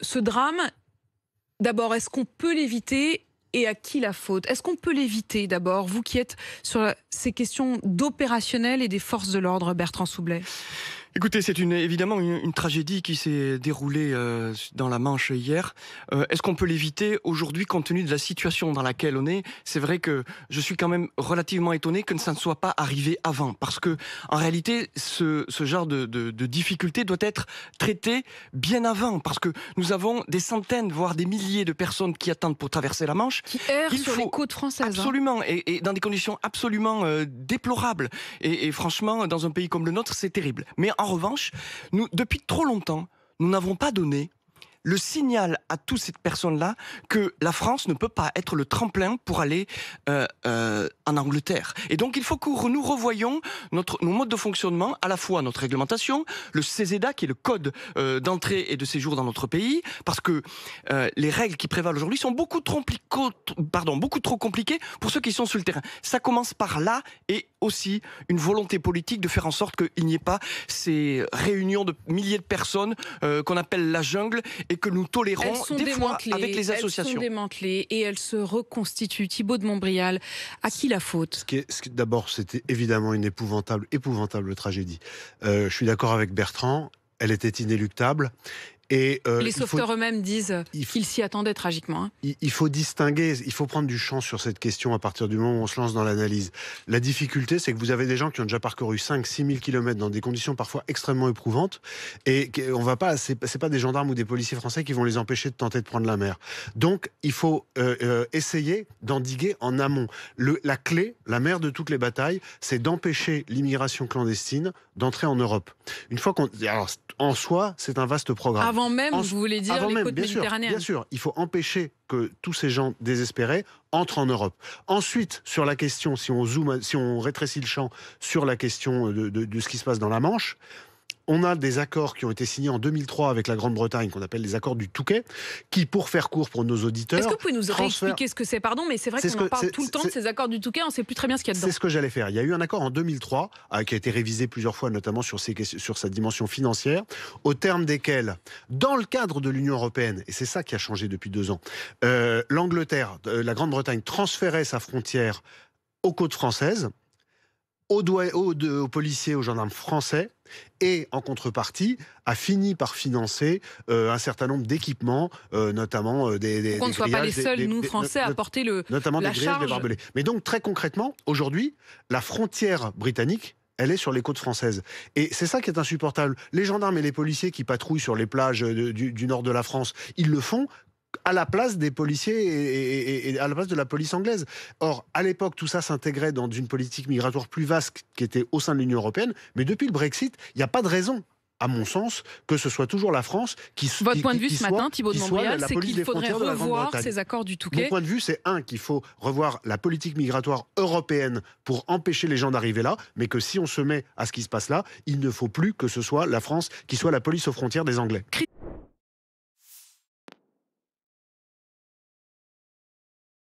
ce, drame, d'abord, est-ce qu'on peut l'éviter et à qui la faute Est-ce qu'on peut l'éviter d'abord, vous qui êtes sur ces questions d'opérationnel et des forces de l'ordre, Bertrand Soublet Écoutez, c'est une, évidemment une, tragédie qui s'est déroulée euh, dans la Manche hier. Euh, est-ce qu'on peut l'éviter aujourd'hui compte tenu de la situation dans laquelle on est C'est vrai que je suis quand même relativement étonné que ça ne soit pas arrivé avant, parce que en réalité, ce, genre de, de, difficulté doit être traité bien avant, parce que nous avons des centaines, voire des milliers de personnes qui attendent pour traverser la Manche. Qui errent sur les côtes françaises. Hein. Absolument, et, dans des conditions absolument euh, déplorables. Et, et, franchement, dans un pays comme le nôtre, c'est terrible. Mais en en revanche, nous, depuis trop longtemps, nous n'avons pas donné le signal à toutes ces personnes-là que la France ne peut pas être le tremplin pour aller euh, euh, en Angleterre. Et donc il faut que nous revoyions notre, nos modes de fonctionnement, à la fois notre réglementation, le CESEDA qui est le code euh, d'entrée et de séjour dans notre pays, parce que les règles qui prévalent aujourd'hui sont beaucoup trop, pardon, beaucoup trop compliquées pour ceux qui sont sur le terrain. Ça commence par là et aussi une volonté politique de faire en sorte qu'il n'y ait pas ces réunions de milliers de personnes qu'on appelle la jungle et que nous tolérons des fois avec les associations. Elles sont démantelées et elles se reconstituent. Thibaut de Montbrial, à qui la faute D'abord, c'était évidemment une épouvantable, épouvantable tragédie. Euh, je suis d'accord avec Bertrand, elle était inéluctable et euh, les sauveteurs eux-mêmes disent qu'ils s'y attendaient tragiquement. Hein. Il, faut distinguer, il faut prendre du champ sur cette question à partir du moment où on se lance dans l'analyse. La difficulté, c'est que vous avez des gens qui ont déjà parcouru 5 6 000 km dans des conditions parfois extrêmement éprouvantes, et on va pas, c'est pas des gendarmes ou des policiers français qui vont les empêcher de tenter de prendre la mer. Donc, il faut euh, euh, essayer d'endiguer en amont. la clé, la mère de toutes les batailles, c'est d'empêcher l'immigration clandestine d'entrer en Europe. Une fois qu'on, en soi, c'est un vaste programme. Ah, avant même, je voulais dire les côtes bien méditerranéennes. Sûr, bien sûr, il faut empêcher que tous ces gens désespérés entrent en Europe. Ensuite, sur la question, si on zoome, si on rétrécit le champ sur la question de ce qui se passe dans la Manche, on a des accords qui ont été signés en 2003 avec la Grande-Bretagne, qu'on appelle les accords du Touquet, qui, pour faire court pour nos auditeurs... Est-ce que vous pouvez nous réexpliquer ce que c'est Pardon, mais c'est vrai qu'on en parle tout le temps de ces accords du Touquet, on ne sait plus très bien ce qu'il y a dedans. C'est ce que j'allais faire. Il y a eu un accord en 2003, euh, qui a été révisé plusieurs fois, notamment sur, sa dimension financière, au terme desquels, dans le cadre de l'Union européenne, et c'est ça qui a changé depuis deux ans, euh, l'Angleterre, euh, la Grande-Bretagne transférait sa frontière aux côtes françaises, aux, aux, policiers, aux gendarmes français, et en contrepartie, a fini par financer euh, un certain nombre d'équipements, euh, notamment euh, des des, Qu'on ne soit pas les seuls, nous, Français, à porter le. Notamment la charge. des barbelés. Mais donc, très concrètement, aujourd'hui, la frontière britannique elle est sur les côtes françaises. Et c'est ça qui est insupportable. Les gendarmes et les policiers qui patrouillent sur les plages du, nord de la France, ils le font à la place des policiers et, à la place de la police anglaise. Or, à l'époque, tout ça s'intégrait dans une politique migratoire plus vaste qui était au sein de l'Union européenne. Mais depuis le Brexit, il n'y a pas de raison à mon sens, que ce soit toujours la France qui soit. Votre point de vue ce matin, Thibault de Montréal, c'est qu'il faudrait revoir ces accords du Touquet. Mon point de vue, c'est un, qu'il faut revoir la politique migratoire européenne pour empêcher les gens d'arriver là, mais que si on se met à ce qui se passe là, il ne faut plus que ce soit la France qui soit la police aux frontières des Anglais.